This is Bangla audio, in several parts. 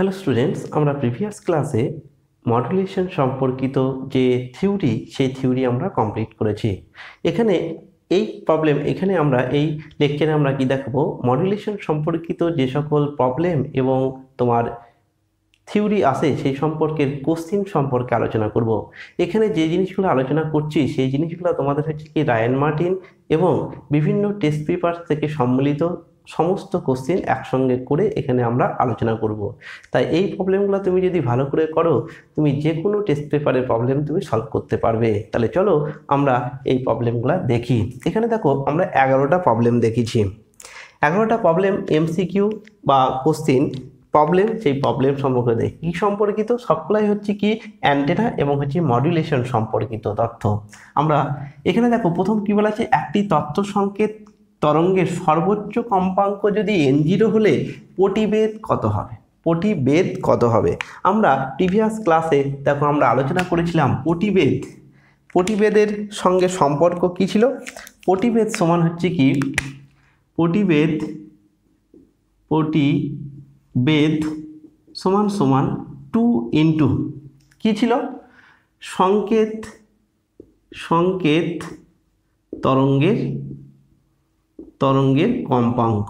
হ্যালো স্টুডেন্টস আমরা প্রিভিয়াস ক্লাসে মডুলেশন সম্পর্কিত যে থিওরি সেই থিওরি আমরা কমপ্লিট করেছি এখানে এই প্রবলেম এখানে আমরা এই লেকচারে আমরা কি দেখাবো মডুলেশন সম্পর্কিত যে সকল প্রবলেম এবং তোমার থিওরি আছে সেই সম্পর্কে কোশ্চিন সম্পর্কে আলোচনা করব। এখানে যে জিনিসগুলো আলোচনা করছি সেই জিনিসগুলো তোমাদের হচ্ছে কি রায়ান মার্টিন এবং বিভিন্ন টেস্ট পেপার থেকে সম্মিলিত সমস্ত কোশ্চেন একসঙ্গে করে এখানে আমরা আলোচনা করব। তাই এই প্রবলেমগুলো তুমি যদি ভালো করে করো তুমি যে কোনো টেস্ট পেপারের প্রবলেম তুমি সলভ করতে পারবে তাহলে চলো আমরা এই প্রবলেমগুলো দেখি এখানে দেখো আমরা এগারোটা প্রবলেম দেখেছি এগারোটা প্রবলেম এমসিকিউ বা কোশ্চেন প্রবলেম সেই প্রবলেম সম্পর্কে দেয় কী সম্পর্কিত সবগুলাই হচ্ছে কি অ্যান্টেনা এবং হচ্ছে মডিউলেশন সম্পর্কিত তথ্য আমরা এখানে দেখো প্রথম কী বলা আছে একটি তথ্য সংকেত তরঙ্গের সর্বোচ্চ কম্পাঙ্ক যদি এন জিরো হলে পটিবেদ কত হবে পটিবেদ কত হবে আমরা প্রিভিয়াস ক্লাসে দেখো আমরা আলোচনা করেছিলাম পটিবেদ পটিবেদের সঙ্গে সম্পর্ক কি ছিল পটিবেদ সমান হচ্ছে কি পটিবেদ পটিবেদ সমান সমান টু ইন্টু কী ছিল সংকেত সংকেত তরঙ্গের তরঙ্গের কম্পাঙ্ক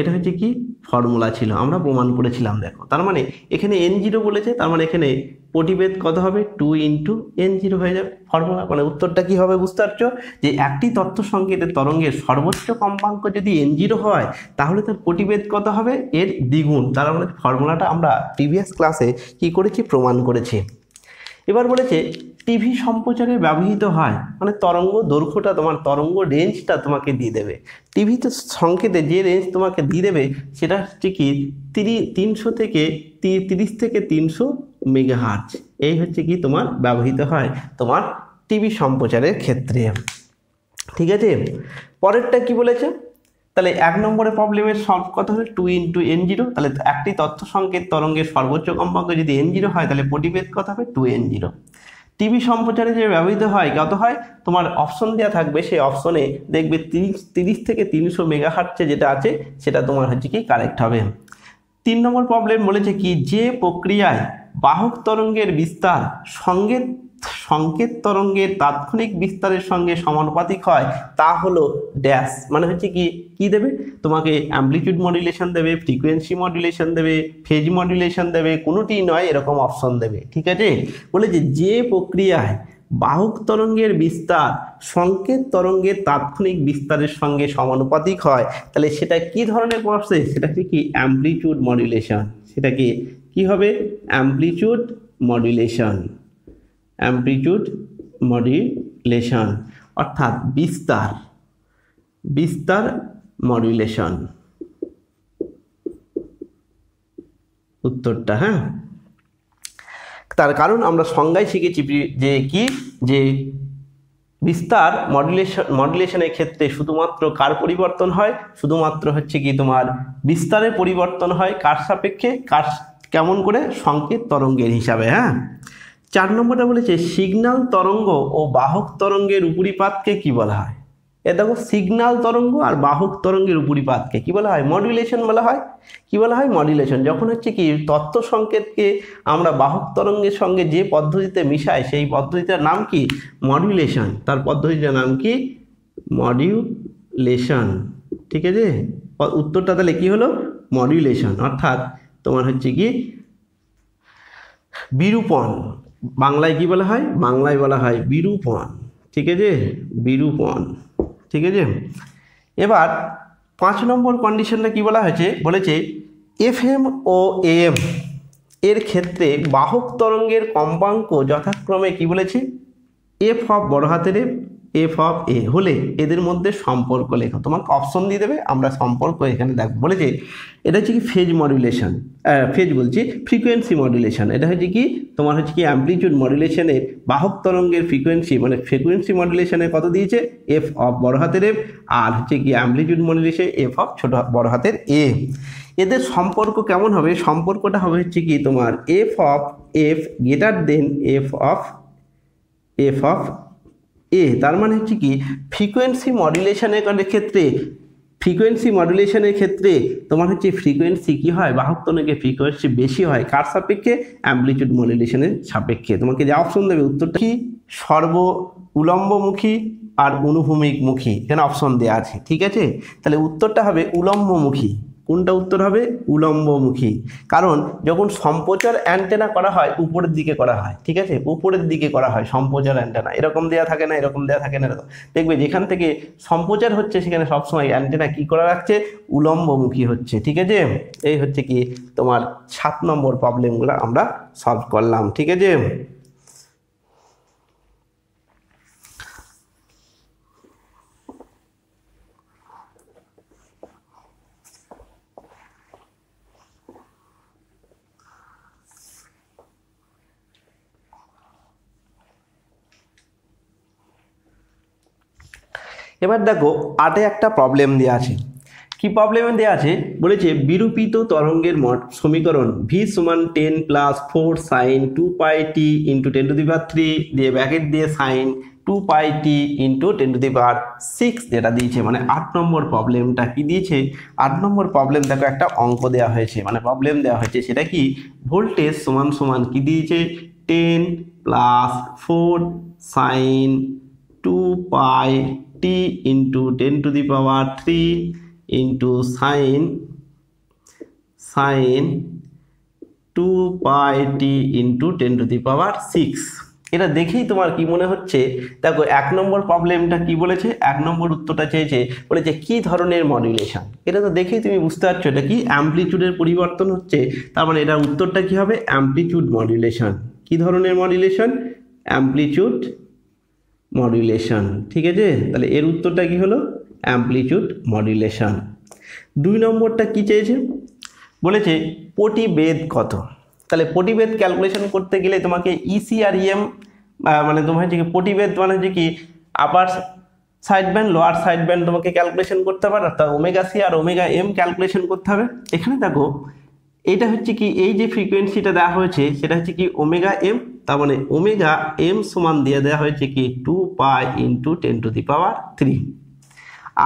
এটা হচ্ছে কি ফর্মুলা ছিল আমরা প্রমাণ করেছিলাম দেখো তার মানে এখানে এন জিরো বলেছে তার মানে এখানে প্রতিবেদ কত হবে টু ইন্টু এন জিরো হয়ে যাবে ফর্মুলা মানে উত্তরটা কি হবে বুঝতে পারছো যে একটি তথ্য সংকেতের তরঙ্গের সর্বোচ্চ কম্পাঙ্ক যদি এন জিরো হয় তাহলে তার প্রতিবেদ কত হবে এর দ্বিগুণ তার মানে ফর্মুলাটা আমরা প্রিভিয়াস ক্লাসে কি করেছি প্রমাণ করেছি এবার বলেছে টিভি সম্প্রচারে ব্যবহৃত হয় মানে তরঙ্গ দৈর্ঘ্যটা তোমার তরঙ্গ রেঞ্জটা তোমাকে দিয়ে দেবে টিভিতে সংকেতে যে রেঞ্জ তোমাকে দিয়ে দেবে সেটা হচ্ছে কি তিনশো থেকে তিরিশ থেকে তিনশো মেগাহার্জ এই হচ্ছে কি তোমার ব্যবহৃত হয় তোমার টিভি সম্প্রচারের ক্ষেত্রে ঠিক আছে পরেরটা কি বলেছে তাহলে এক নম্বরে প্রবলেমের সব কথা হলো টু ইন্টু এন জিরো তাহলে একটি তথ্য সংকেত তরঙ্গের সর্বোচ্চ কম্পাঙ্ক যদি এন জিরো হয় তাহলে প্রতিবেদ কথা হবে টু এন জিরো টিভি সম্প্রচারে যে ব্যবহৃত হয় কত হয় তোমার অপশন দেওয়া থাকবে সেই অপশনে দেখবে তিরিশ তিরিশ থেকে তিনশো মেগাহার্টে যেটা আছে সেটা তোমার হচ্ছে কি কারেক্ট হবে তিন নম্বর প্রবলেম বলেছে কি যে প্রক্রিয়ায় বাহক তরঙ্গের বিস্তার সঙ্গে সংকেত তরঙ্গের তাৎক্ষণিক বিস্তারের সঙ্গে সমানুপাতিক হয় তা হলো ড্যাশ মানে হচ্ছে কি কি দেবে তোমাকে অ্যাম্পলিটিউড মডুলেশন দেবে ফ্রিকোয়েন্সি মডুলেশন দেবে ফেজ মডুলেশন দেবে কোনোটি নয় এরকম অপশন দেবে ঠিক আছে বলে যে যে প্রক্রিয়ায় বাহক তরঙ্গের বিস্তার সংকেত তরঙ্গের তাৎক্ষণিক বিস্তারের সঙ্গে সমানুপাতিক হয় তাহলে সেটা কি ধরনের প্রসেস সেটা হচ্ছে কি অ্যাম্পলিটিউড মডুলেশন সেটাকে কি হবে অ্যাম্পলিটিউড মডুলেশন অ্যাম্পলিটিউড মডিউলেশন অর্থাৎ বিস্তার বিস্তার মডিউলেশন উত্তরটা হ্যাঁ তার কারণ আমরা সংজ্ঞায় শিখেছি যে কি যে বিস্তার মডুলেশন মডুলেশনের ক্ষেত্রে শুধুমাত্র কার পরিবর্তন হয় শুধুমাত্র হচ্ছে কি তোমার বিস্তারের পরিবর্তন হয় কার সাপেক্ষে কার কেমন করে সংকেত তরঙ্গের হিসাবে হ্যাঁ চার নম্বরটা বলেছে সিগনাল তরঙ্গ ও বাহক তরঙ্গের উপরিপাতকে কি বলা হয় এ দেখো সিগনাল তরঙ্গ আর বাহক তরঙ্গের উপরিপাতকে কি বলা হয় মডুলেশন বলা হয় কি বলা হয় মডুলেশন যখন হচ্ছে কি তত্ত্ব সংকেতকে আমরা বাহক তরঙ্গের সঙ্গে যে পদ্ধতিতে মিশাই সেই পদ্ধতিটার নাম কি মডুলেশন তার পদ্ধতিটার নাম কি মডিউলেশন ঠিক আছে উত্তরটা তাহলে কি হলো মডুলেশন অর্থাৎ তোমার হচ্ছে কি বিরূপণ বাংলায় কি বলা হয় বাংলায় বলা হয় বিরূপণ ঠিক আছে বিরূপণ ঠিক আছে এবার পাঁচ নম্বর কন্ডিশনটা কি বলা হয়েছে বলেছে এফ এম ও এম এর ক্ষেত্রে বাহক তরঙ্গের কম্পাঙ্ক যথাক্রমে কি বলেছে এফ অফ বড় হাতের এফ এফ অফ এ হলে এদের মধ্যে সম্পর্ক লেখা তোমাকে অপশন দিয়ে দেবে আমরা সম্পর্ক এখানে দেখবো বলে এটা হচ্ছে কি ফেজ মডুলেশন ফেজ বলছি ফ্রিকোয়েন্সি মডুলেশন এটা হচ্ছে কি তোমার হচ্ছে কি অ্যাম্পলিটিউড মডুলেশনের বাহক তরঙ্গের ফ্রিকোয়েন্সি মানে ফ্রিকোয়েন্সি মডুলেশনে কত দিয়েছে এফ অফ বড় হাতের এফ আর হচ্ছে কি অ্যাম্পলিটিউড মডুলেশন এফ অফ ছোট বড় হাতের এ এদের সম্পর্ক কেমন হবে সম্পর্কটা হবে হচ্ছে কি তোমার F of F greater than F of F of A তার মানে হচ্ছে কি ফ্রিকোয়েন্সি মডুলেশনের ক্ষেত্রে ফ্রিকোয়েন্সি মডুলেশনের ক্ষেত্রে তোমার হচ্ছে ফ্রিকোয়েন্সি কী হয় বাহকতনকে ফ্রিকোয়েন্সি বেশি হয় কার সাপেক্ষে অ্যাম্পলিটিউড মডুলেশনের সাপেক্ষে তোমাকে যা অপশন দেবে উত্তরটা কি সর্ব উলম্বমুখী আর অনুভূমিকমুখী এখানে অপশন দেওয়া আছে ঠিক আছে তাহলে উত্তরটা হবে উলম্বমুখী কোনটা উত্তর হবে উলম্বমুখী কারণ যখন সম্প্রচার অ্যান্টেনা করা হয় উপরের দিকে করা হয় ঠিক আছে উপরের দিকে করা হয় সম্প্রচার অ্যান্টেনা এরকম দেওয়া থাকে না এরকম দেওয়া থাকে না এরকম দেখবে যেখান থেকে সম্প্রচার হচ্ছে সেখানে সবসময় অ্যান্টেনা কি করা রাখছে উলম্বমুখী হচ্ছে ঠিক আছে এই হচ্ছে কি তোমার সাত নম্বর প্রবলেমগুলো আমরা সলভ করলাম ঠিক আছে এবার দেখো আটে একটা প্রবলেম দেওয়া আছে কি প্রবলেম দেওয়া আছে বলেছে বিরূপিত তরঙ্গের সমীকরণ ভি সমান ten plus four sine two pi t into ten to the power three দিয়ে ব্যাকেট দিয়ে sine two pi t into ten to the power six যেটা দিয়েছে মানে আট নম্বর প্রবলেমটা কি দিয়েছে আট নম্বর প্রবলেম দেখো একটা অঙ্ক দেওয়া হয়েছে মানে প্রবলেম দেওয়া হয়েছে সেটা কি ভোল্টেজ সমান সমান কি দিয়েছে ten plus four sine two pi t into ten to the power three into sine sine two pi t into ten to the power six এটা দেখেই তোমার কি মনে হচ্ছে দেখো এক নম্বর প্রবলেমটা কি বলেছে এক নম্বর উত্তরটা চেয়েছে বলেছে কি ধরনের মডুলেশান এটা তো দেখেই তুমি বুঝতে পারছো এটা কি অ্যাম্পলিটিউডের পরিবর্তন হচ্ছে তার মানে এটার উত্তরটা কি হবে অ্যাম্পলিটিউড মডুলেশন কি ধরনের মডুলেশন অ্যাম্পলিটিউড মডুলেশন ঠিক আছে তাহলে এর উত্তরটা কি হলো অ্যাম্পলিচিউড মডুলেশন দুই নম্বরটা কি চেয়েছে বলেছে পটিবেদ কত তাহলে পটিবেদ ক্যালকুলেশন করতে গেলে তোমাকে ইসিআরইএম e e মানে তোমার হচ্ছে কি পটিবেদ মানে হচ্ছে কি upper side band lower side band তোমাকে ক্যালকুলেশন করতে হবে অর্থাৎ ওমেগা সি আর ওমেগা এম ক্যালকুলেশন করতে হবে এখানে দেখো এটা হচ্ছে কি এই যে ফ্রিকোয়েন্সিটা দেওয়া হয়েছে সেটা হচ্ছে কি ওমেগা এম তার মানে ওমেগা এম সমান দিয়ে দেওয়া হয়েছে কি two pi into ten to the power three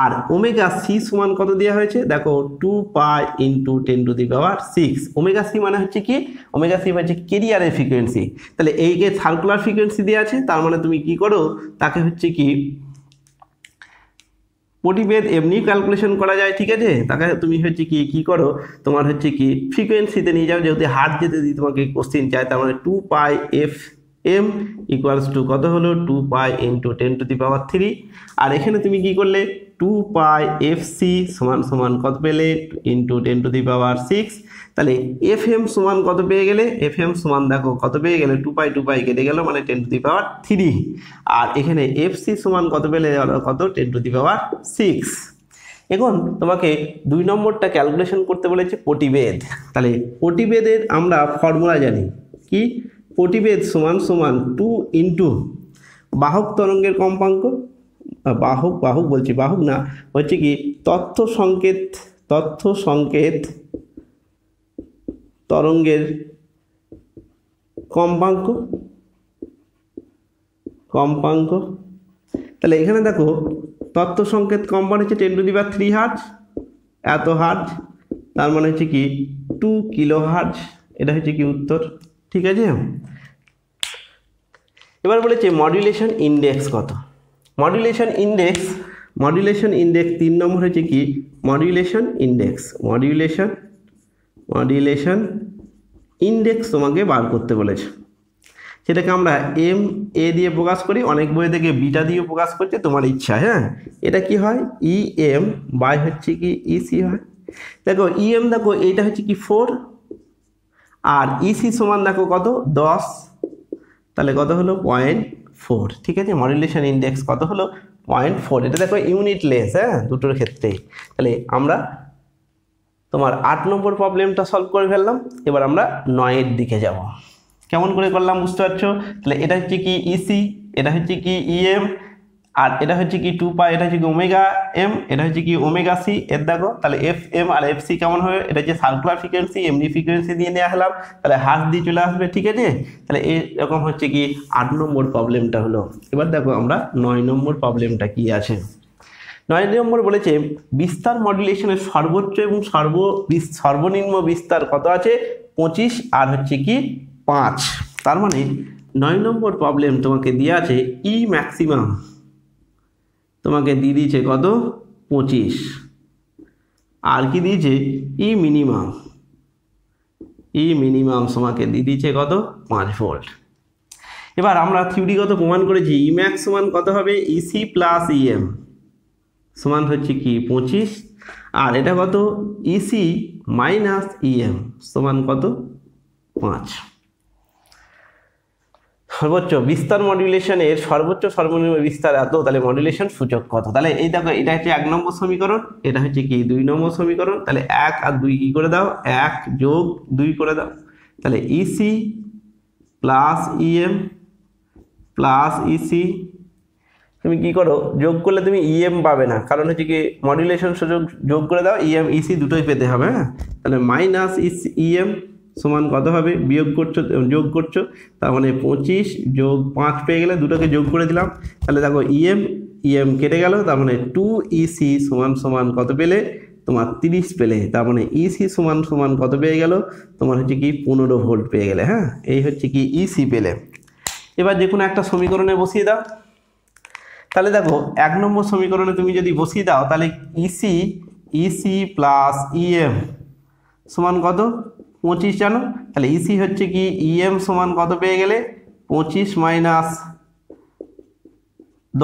আর ওমেগা সি সমান কত দেওয়া হয়েছে দেখো two pi into ten to the power six omega C মানে হচ্ছে কি ওমেগা মানে সি হচ্ছে কেরিয়ারের ফ্রিকোয়েন্সি তাহলে এইকে সার্কুলার ফ্রিকোয়েন্সি দেওয়া আছে তার মানে তুমি কি করো তাকে হচ্ছে কি প্রতিবেদ এমনি ক্যালকুলেশন করা যায় ঠিক আছে তাকে তুমি হচ্ছে কি কী করো তোমার হচ্ছে কি ফ্রিকোয়েন্সিতে নিয়ে যাও যেহেতু হার্ট যেতে দিই তোমাকে কোশ্চেন চায় তার মানে two pi F M equals to কত হলো two pi into ten to the power three আর এখানে তুমি কি করলে টু পাই এফ সি সমান সমান কত পেলে into ten to the power six তাহলে এফ এম সমান কত পেয়ে গেলে এফ এম সমান দেখো কত পেয়ে গেলে টু পাই টু পাই কেটে গেল মানে ten to the power three আর এখানে এফ সি সমান কত পেলে কত ten to the power six এখন তোমাকে দুই নম্বরটা ক্যালকুলেশন করতে বলেছে পটিবেদ তাহলে পটিবেদের আমরা ফর্মুলা জানি কি পটিবেদ সমান সমান টু ইন্টু বাহক তরঙ্গের কম্পাঙ্ক বাহক বাহক বলছি বাহক না হচ্ছে কি তথ্য সংকেত তথ্য সংকেত তরঙ্গের কম্পাঙ্ক কম্পাঙ্ক তাহলে এখানে দেখো তথ্য সংকেত কম্পাঙ্ক মানে হচ্ছে টেন টু দি বা থ্রি হার্জ এত হার্জ তার মানে হচ্ছে কি টু কিলো হার্জ এটা হচ্ছে কি উত্তর ঠিক আছে এবার বলেছে মডুলেশন ইন্ডেক্স কত মডুলেশন ইন্ডেক্স মডুলেশন ইন্ডেক্স তিন নম্বর হচ্ছে কি modulation index modulation modulation index তোমাকে বার করতে বলেছে সেটাকে আমরা এম এ দিয়ে প্রকাশ করি অনেক বই থেকে বিটা দিয়ে প্রকাশ করছে তোমার ইচ্ছা হ্যাঁ এটা কি হয় ই এম বাই হচ্ছে কি ইসি e হয় দেখো ই e এম দেখো এটা হচ্ছে কি ফোর আর ইসি e সমান দেখো কত দশ তাহলে কত হলো পয়েন্ট ফোর ঠিক আছে মডুলেশন ইন্ডেক্স কত হলো পয়েন্ট ফোর এটা দেখো ইউনিট লেস হ্যাঁ দুটোর ক্ষেত্রেই তাহলে আমরা তোমার আট নম্বর প্রবলেমটা সলভ করে ফেললাম এবার আমরা নয়ের দিকে যাব কেমন করে করলাম বুঝতে পারছো তাহলে এটা হচ্ছে কি ইসি e এটা হচ্ছে কি ইএম e আর এটা হচ্ছে কি টু পা এটা হচ্ছে কি ওমেগা এম এটা হচ্ছে কি ওমেগা সি এর দেখো তাহলে এফ এম আর এফ সি কেমন হবে এটা যে সার্কুলার ফ্রিকোয়েন্সি এমনি ফ্রিকোয়েন্সি দিয়ে নেওয়া হলাম তাহলে হাত দিয়ে চলে আসবে ঠিক আছে তাহলে এরকম হচ্ছে কি আট নম্বর প্রবলেমটা হলো এবার দেখো আমরা নয় নম্বর প্রবলেমটা কি আছে নয় নম্বর বলেছে বিস্তার মডুলেশনের সর্বোচ্চ এবং সর্ব সর্বনিম্ন বিস্তার কত আছে পঁচিশ আর হচ্ছে কি পাঁচ তার মানে নয় নম্বর প্রবলেম তোমাকে দেওয়া আছে ই e ম্যাক্সিমাম তোমাকে দিয়ে দিয়েছে কত পঁচিশ আর কি দিয়েছে ই মিনিমাম ই মিনিমাম তোমাকে দিয়ে দিয়েছে কত পাঁচ ভোল্ট এবার আমরা থিউরিগত প্রমাণ করেছি ইম্যাক্স e সমান কত হবে ইসি প্লাস ইএম সমান হচ্ছে কি পঁচিশ আর এটা কত ইসি মাইনাস ইএম সমান কত পাঁচ সর্বোচ্চ বিস্তার মডুলেশনের সর্বোচ্চ সর্বনিম্ন বিস্তার এত তাহলে মডুলেশন সূচক কত তাহলে এই দেখো এটা হচ্ছে এক নম্বর সমীকরণ এটা হচ্ছে কি দুই নম্বর সমীকরণ তাহলে এক আর দুই কী করে দাও এক যোগ দুই করে দাও তাহলে EC plus EM plus EC তুমি কি করো যোগ করলে তুমি ইএম e পাবে না কারণ হচ্ছে কি মডুলেশন সুযোগ যোগ করে দাও ইএম e ইসি e দুটোই পেতে হবে হ্যাঁ তাহলে মাইনাস ইসি ইএম সমান কত হবে বিয়োগ করছো যোগ করছো তার মানে পঁচিশ যোগ পাঁচ পেয়ে গেলে দুটোকে যোগ করে দিলাম তাহলে দেখো ইএম e ইএম e কেটে গেল তার মানে টু ইসি e সমান সমান কত পেলে তোমার তিরিশ পেলে তার মানে ইসি সমান সমান কত পেয়ে গেল তোমার হচ্ছে কি পনেরো ভোল্ট পেয়ে গেলে হ্যাঁ এই হচ্ছে কি ইসি পেলে এবার যে কোনো একটা সমীকরণে বসিয়ে দাও তাহলে দেখো এক নম্বর সমীকরণে তুমি যদি বসিয়ে দাও তাহলে ইসি ইসি প্লাস ইএম সমান কত পঁচিশ জানো তাহলে ইসি e হচ্ছে কি ইএম e সমান কত পেয়ে গেলে পঁচিশ মাইনাস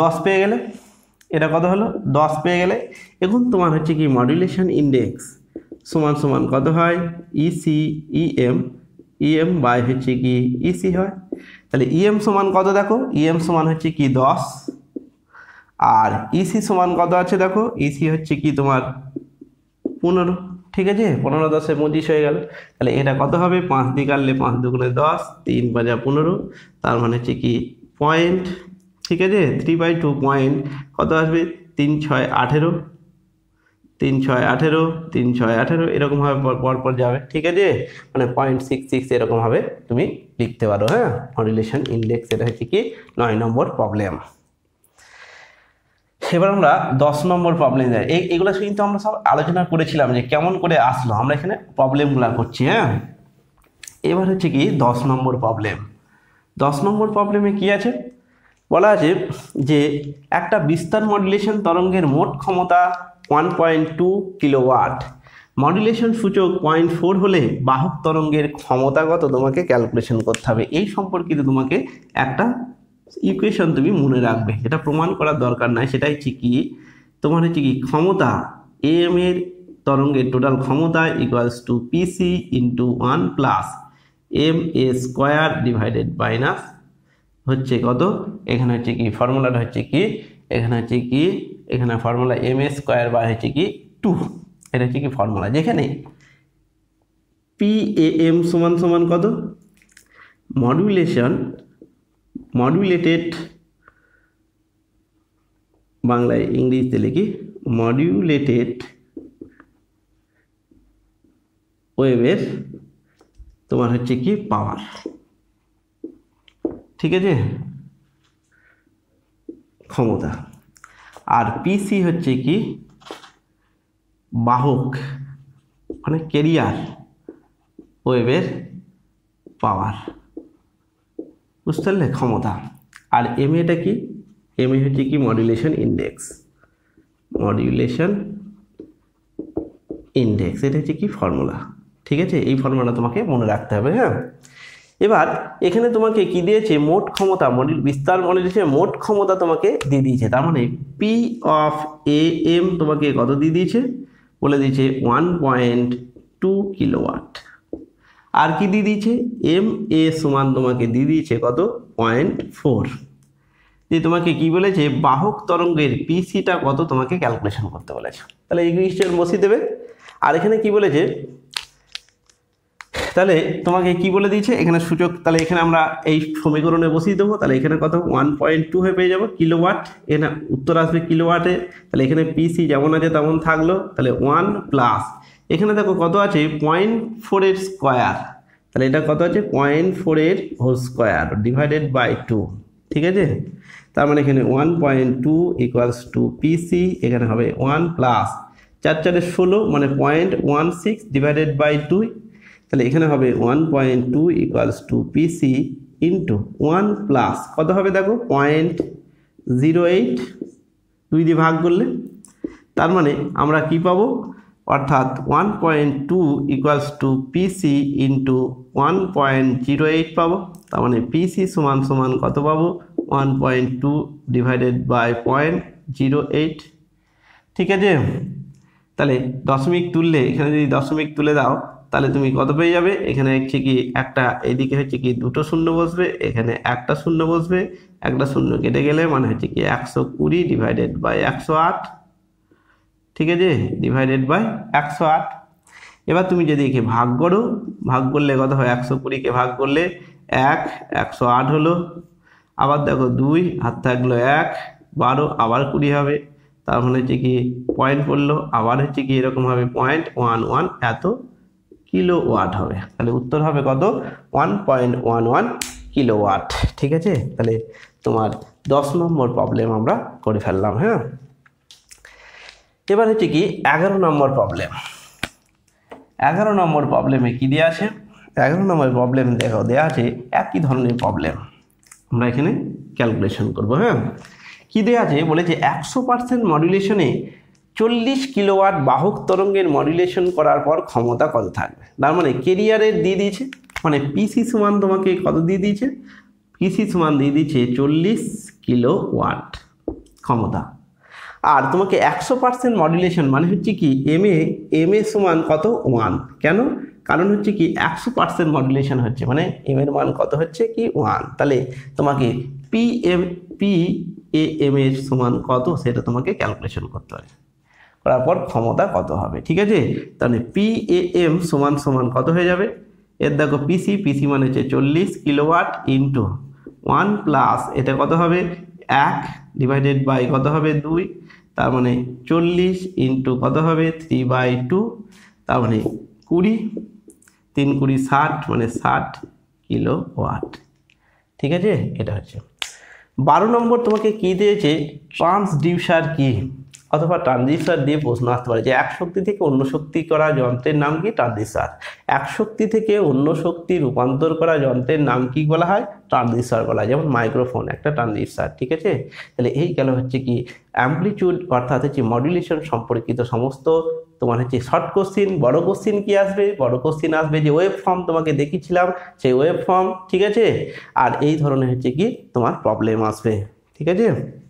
দশ পেয়ে গেলে এটা কত হলো দশ পেয়ে গেলে এখন তোমার হচ্ছে কি মডুলেশন ইন্ডেক্স সমান সমান কত হয় ইসি ইএম ইএম বাই হচ্ছে কি ইসি e হয় তাহলে ইএম সমান কত দেখো ইএম সমান হচ্ছে কি দশ আর ইসি সমান কত আছে দেখো ইসি হচ্ছে কি তোমার পনেরো ঠিক আছে পনেরো দশে পঁচিশ হয়ে গেল তাহলে এটা কত হবে পাঁচ দিয়ে কাটলে পাঁচ দুগুণে দশ তিন পাঁচা পনেরো তার মানে হচ্ছে কি পয়েন্ট ঠিক আছে থ্রি বাই টু পয়েন্ট কত আসবে তিন ছয় আঠেরো তিন ছয় আঠেরো তিন ছয় আঠেরো এরকমভাবে পরপর যাবে ঠিক আছে মানে পয়েন্ট সিক্স সিক্স এরকমভাবে তুমি লিখতে পারো হ্যাঁ মডুলেশন ইন্ডেক্স এটা হচ্ছে কি নয় নম্বর প্রবলেম সেবার আমরা দশ নম্বর প্রবলেম যাই এগুলো কিন্তু আমরা সব আলোচনা করেছিলাম যে কেমন করে আসলো আমরা এখানে প্রবলেমগুলো করছি হ্যাঁ এবার হচ্ছে কি দশ নম্বর প্রবলেম দশ নম্বর প্রবলেমে কি আছে বলা আছে যে একটা বিস্তার মডুলেশন তরঙ্গের মোট ক্ষমতা one point two kilowatt modulation সূচক পয়েন্ট ফোর হলে বাহক তরঙ্গের ক্ষমতাগত তোমাকে ক্যালকুলেশন করতে হবে এই সম্পর্কিত তোমাকে একটা ইকুয়েশন তুমি মনে রাখবে এটা প্রমাণ করার দরকার নাই সেটা হচ্ছে কি তোমার হচ্ছে কি ক্ষমতা এম এর তরঙ্গের টোটাল ক্ষমতা equals to PC into one plus M A square divided minus হচ্ছে কত এখানে হচ্ছে কি ফর্মুলাটা হচ্ছে কি এখানে হচ্ছে কি এখানে ফর্মুলা এম এ স্কোয়ার বা হচ্ছে কি টু এটা হচ্ছে কি ফর্মুলা যেখানে পি এ এম সমান সমান কত মডুলেশন মডিউলেটেড বাংলায় ইংলিশতে লিখি মডিউলেটেড ওয়েভের তোমার হচ্ছে কি পাওয়ার ঠিক আছে ক্ষমতা আর পিসি হচ্ছে কি বাহক মানে কেরিয়ার ওয়েবের পাওয়ার বুঝতে পারলে ক্ষমতা আর এম এটা কি এম এ হচ্ছে কি মডিউলেশন ইন্ডেক্স মডিউলেশন ইন্ডেক্স এটা হচ্ছে কি ফর্মুলা ঠিক আছে এই ফর্মুলা তোমাকে মনে রাখতে হবে হ্যাঁ এবার এখানে তোমাকে কি দিয়েছে মোট ক্ষমতা মডিউল বিস্তার মডিউলেশন মোট ক্ষমতা তোমাকে দিয়ে দিয়েছে তার মানে পি অফ এ এম তোমাকে কত দিয়ে দিয়েছে বলে দিয়েছে ওয়ান পয়েন্ট টু কিলোওয়াট আর কি দিয়ে দিয়েছে এম এ সমান তোমাকে দিয়ে দিয়েছে কত পয়েন্ট ফোর দিয়ে তোমাকে কি বলেছে বাহক তরঙ্গের পিসিটা কত তোমাকে ক্যালকুলেশন করতে বলেছে তাহলে জিনিসটা বসিয়ে দেবে আর এখানে কি বলেছে তাহলে তোমাকে কি বলে দিয়েছে এখানে সূচক তাহলে এখানে আমরা এই সমীকরণে বসিয়ে দেবো তাহলে এখানে কত ওয়ান পয়েন্ট টু হয়ে পেয়ে যাবো কিলোওয়াট এখানে উত্তর আসবে কিলোওয়াটে তাহলে এখানে পিসি যেমন আছে তেমন থাকলো তাহলে ওয়ান প্লাস এখানে দেখো কত আছে পয়েন্ট ফোরের স্কোয়ার তাহলে এটা কত আছে পয়েন্ট ফোরের whole square divided by two ঠিক আছে তার মানে এখানে one point two equals to PC এখানে হবে ওয়ান প্লাস চার চারে ষোলো মানে point one six divided by two তাহলে এখানে হবে one point two equals to PC into one plus কত হবে দেখো পয়েন্ট জিরো এইট দুই দিয়ে ভাগ করলে তার মানে আমরা কি পাবো অর্থাৎ one point two equals to PC into one point zero eight পাবো তার মানে পিসি সমান সমান কত পাবো one point two divided by point zero eight ঠিক আছে তাহলে দশমিক তুললে এখানে যদি দশমিক তুলে দাও তাহলে তুমি কত পেয়ে যাবে এখানে হচ্ছে কি একটা এদিকে হচ্ছে কি দুটো শূন্য বসবে এখানে একটা শূন্য বসবে একটা শূন্য কেটে গেলে মানে হচ্ছে কি একশো কুড়ি ডিভাইডেড বাই একশো আট ঠিক আছে ডিভাইডেড বাই একশো আট এবার তুমি যদি একে ভাগ করো ভাগ করলে কত হয় একশো কুড়িকে ভাগ করলে এক একশো আট হলো আবার দেখো দুই হাত থাকলো এক বারো আবার কুড়ি হবে তার মানে হচ্ছে কি পয়েন্ট পড়লো আবার হচ্ছে কি এরকম হবে পয়েন্ট ওয়ান ওয়ান এত কিলো ওয়াট হবে তাহলে উত্তর হবে কত one point one one kilowatt ঠিক আছে তাহলে তোমার দশ নম্বর প্রবলেম আমরা করে ফেললাম হ্যাঁ এবার হচ্ছে কি এগারো নম্বর প্রবলেম এগারো নম্বর প্রবলেমে কী দেওয়া আছে এগারো নম্বর প্রবলেম দেখো দেওয়া আছে একই ধরনের প্রবলেম আমরা এখানে ক্যালকুলেশন করব হ্যাঁ কী দেওয়া আছে বলেছে একশো পার্সেন্ট মডুলেশনে চল্লিশ কিলোওয়াট বাহক তরঙ্গের মডুলেশন করার পর ক্ষমতা কত থাকবে তার মানে কেরিয়ারের দিয়ে দিয়েছে মানে পিসি সমান তোমাকে কত দিয়ে দিয়েছে পিসি সমান দিয়ে দিয়েছে চল্লিশ কিলো ওয়াট ক্ষমতা আর তোমাকে একশো পার্সেন্ট মডুলেশন মানে হচ্ছে কি এম এ এম এ সমান কত ওয়ান কেন কারণ হচ্ছে কি একশো পার্সেন্ট মডুলেশন হচ্ছে মানে এম এর মান কত হচ্ছে কি ওয়ান তাহলে তোমাকে P M P A M এর সমান কত সেটা তোমাকে ক্যালকুলেশন করতে হবে করার পর ক্ষমতা কত হবে ঠিক আছে তাহলে পি এ এম সমান সমান কত হয়ে যাবে এর দেখো পিসি পিসি মানে হচ্ছে চল্লিশ কিলোওয়াট ইন্টু ওয়ান প্লাস এটা কত হবে এক ডিভাইডেড বাই কত হবে দুই তার মানে চল্লিশ ইন্টু কত হবে থ্রি বাই টু তার মানে কুড়ি তিন কুড়ি ষাট মানে ষাট কিলো ওয়াট ঠিক আছে এটা হচ্ছে বারো নম্বর তোমাকে কি দিয়েছে ট্রান্সডিউসার কী অথবা ট্রানজিস্টার দিয়ে প্রশ্ন আসতে পারে যে এক শক্তি থেকে অন্য শক্তি করা যন্ত্রের নাম কি ট্রানজিস্টার এক শক্তি থেকে অন্য শক্তি রূপান্তর করা যন্ত্রের নাম কি বলা হয় ট্রানজিস্টার বলা হয় যেমন মাইক্রোফোন একটা ট্রানজিস্টার ঠিক আছে তাহলে এই গেল হচ্ছে কি অ্যাম্পলিচিউড অর্থাৎ হচ্ছে মডুলেশন সম্পর্কিত সমস্ত তোমার হচ্ছে শর্ট কোশ্চিন বড় কোশ্চিন কি আসবে বড় কোশ্চিন আসবে যে ওয়েব ফর্ম তোমাকে দেখিয়েছিলাম সেই ওয়েব ফর্ম ঠিক আছে আর এই ধরনের হচ্ছে কি তোমার প্রবলেম আসবে ঠিক আছে